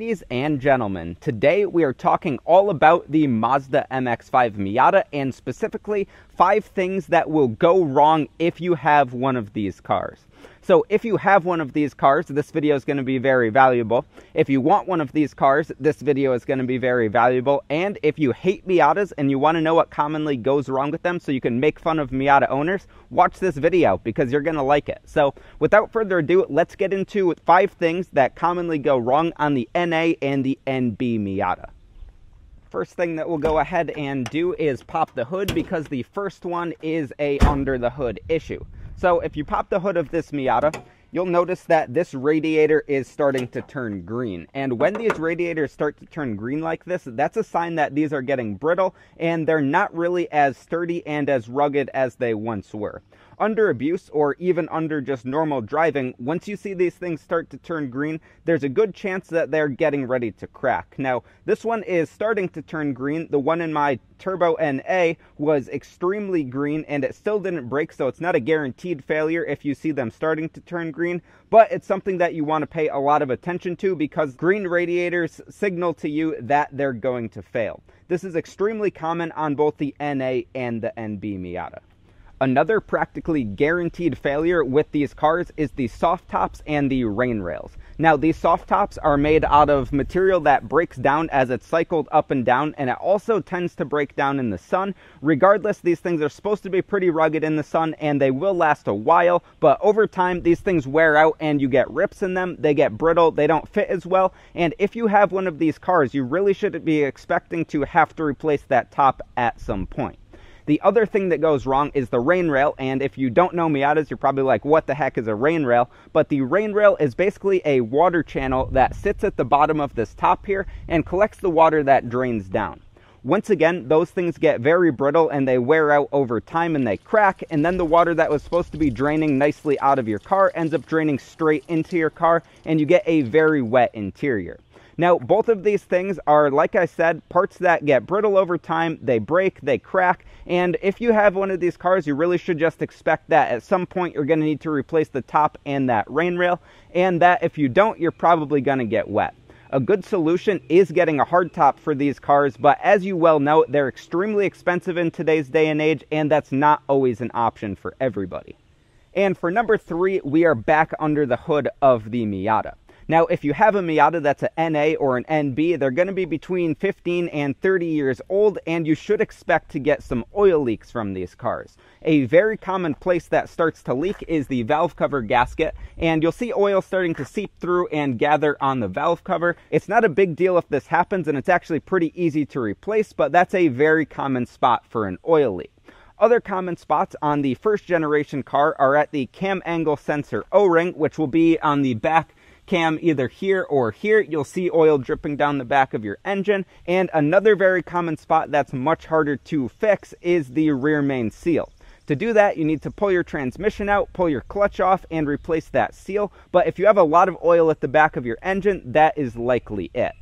Ladies and and gentlemen, today we are talking all about the Mazda MX5 Miata and specifically five things that will go wrong if you have one of these cars. So if you have one of these cars, this video is going to be very valuable. If you want one of these cars, this video is going to be very valuable. And if you hate Miatas and you want to know what commonly goes wrong with them so you can make fun of Miata owners, watch this video because you're going to like it. So without further ado, let's get into five things that commonly go wrong on the NA and and the NB Miata. First thing that we'll go ahead and do is pop the hood because the first one is a under the hood issue. So if you pop the hood of this Miata, you'll notice that this radiator is starting to turn green. And when these radiators start to turn green like this, that's a sign that these are getting brittle and they're not really as sturdy and as rugged as they once were under abuse or even under just normal driving, once you see these things start to turn green, there's a good chance that they're getting ready to crack. Now, this one is starting to turn green. The one in my Turbo NA was extremely green and it still didn't break, so it's not a guaranteed failure if you see them starting to turn green, but it's something that you want to pay a lot of attention to because green radiators signal to you that they're going to fail. This is extremely common on both the NA and the NB Miata. Another practically guaranteed failure with these cars is the soft tops and the rain rails. Now, these soft tops are made out of material that breaks down as it's cycled up and down, and it also tends to break down in the sun. Regardless, these things are supposed to be pretty rugged in the sun, and they will last a while, but over time, these things wear out and you get rips in them, they get brittle, they don't fit as well, and if you have one of these cars, you really should be expecting to have to replace that top at some point. The other thing that goes wrong is the rain rail, and if you don't know Miatas, you're probably like, what the heck is a rain rail? But the rain rail is basically a water channel that sits at the bottom of this top here and collects the water that drains down. Once again, those things get very brittle and they wear out over time and they crack, and then the water that was supposed to be draining nicely out of your car ends up draining straight into your car, and you get a very wet interior. Now, both of these things are, like I said, parts that get brittle over time, they break, they crack, and if you have one of these cars, you really should just expect that at some point you're going to need to replace the top and that rain rail, and that if you don't, you're probably going to get wet. A good solution is getting a hard top for these cars, but as you well know, they're extremely expensive in today's day and age, and that's not always an option for everybody. And for number three, we are back under the hood of the Miata. Now, if you have a Miata that's an NA or an NB, they're going to be between 15 and 30 years old, and you should expect to get some oil leaks from these cars. A very common place that starts to leak is the valve cover gasket, and you'll see oil starting to seep through and gather on the valve cover. It's not a big deal if this happens, and it's actually pretty easy to replace, but that's a very common spot for an oil leak. Other common spots on the first generation car are at the cam angle sensor O-ring, which will be on the back cam either here or here. You'll see oil dripping down the back of your engine. And another very common spot that's much harder to fix is the rear main seal. To do that, you need to pull your transmission out, pull your clutch off, and replace that seal. But if you have a lot of oil at the back of your engine, that is likely it.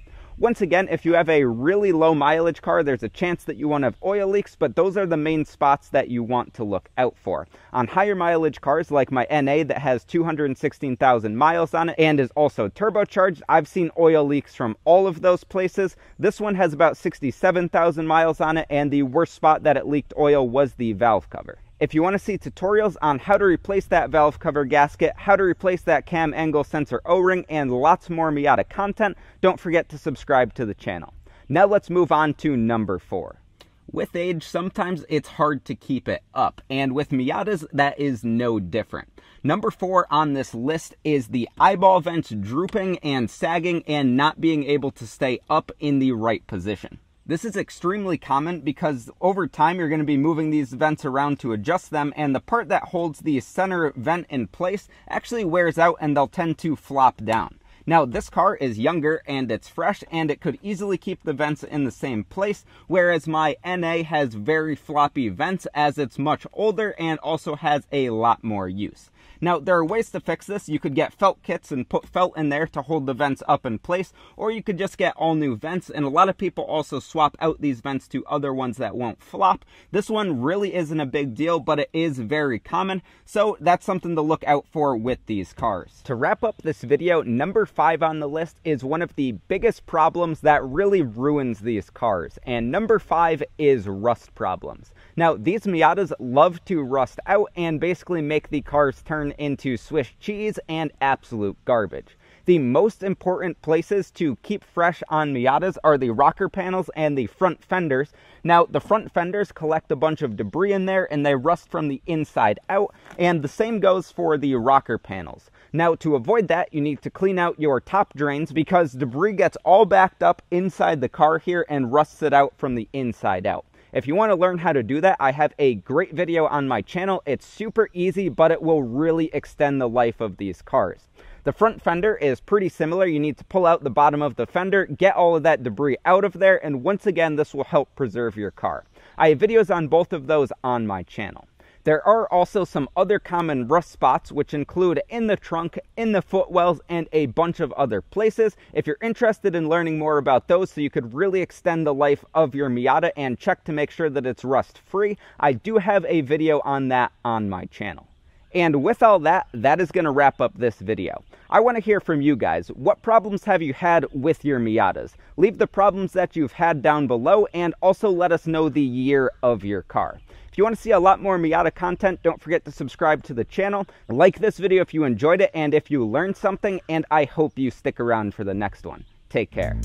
Once again, if you have a really low mileage car, there's a chance that you won't have oil leaks, but those are the main spots that you want to look out for. On higher mileage cars like my NA that has 216,000 miles on it and is also turbocharged, I've seen oil leaks from all of those places. This one has about 67,000 miles on it, and the worst spot that it leaked oil was the valve cover. If you want to see tutorials on how to replace that valve cover gasket, how to replace that cam angle sensor O-ring, and lots more Miata content, don't forget to subscribe to the channel. Now let's move on to number four. With age, sometimes it's hard to keep it up, and with Miatas, that is no different. Number four on this list is the eyeball vents drooping and sagging and not being able to stay up in the right position. This is extremely common because over time you're going to be moving these vents around to adjust them and the part that holds the center vent in place actually wears out and they'll tend to flop down. Now this car is younger and it's fresh and it could easily keep the vents in the same place, whereas my NA has very floppy vents as it's much older and also has a lot more use. Now, there are ways to fix this. You could get felt kits and put felt in there to hold the vents up in place, or you could just get all new vents. And a lot of people also swap out these vents to other ones that won't flop. This one really isn't a big deal, but it is very common. So that's something to look out for with these cars. To wrap up this video, number five on the list is one of the biggest problems that really ruins these cars, and number five is rust problems. Now, these Miatas love to rust out and basically make the cars turn into Swiss cheese and absolute garbage. The most important places to keep fresh on Miatas are the rocker panels and the front fenders. Now, the front fenders collect a bunch of debris in there and they rust from the inside out, and the same goes for the rocker panels. Now, to avoid that, you need to clean out your top drains because debris gets all backed up inside the car here and rusts it out from the inside out. If you want to learn how to do that, I have a great video on my channel. It's super easy, but it will really extend the life of these cars. The front fender is pretty similar. You need to pull out the bottom of the fender, get all of that debris out of there, and once again, this will help preserve your car. I have videos on both of those on my channel. There are also some other common rust spots, which include in the trunk, in the footwells, and a bunch of other places. If you're interested in learning more about those so you could really extend the life of your Miata and check to make sure that it's rust free, I do have a video on that on my channel. And with all that, that is going to wrap up this video. I want to hear from you guys. What problems have you had with your Miatas? Leave the problems that you've had down below and also let us know the year of your car. If you want to see a lot more Miata content, don't forget to subscribe to the channel. Like this video if you enjoyed it and if you learned something, and I hope you stick around for the next one. Take care.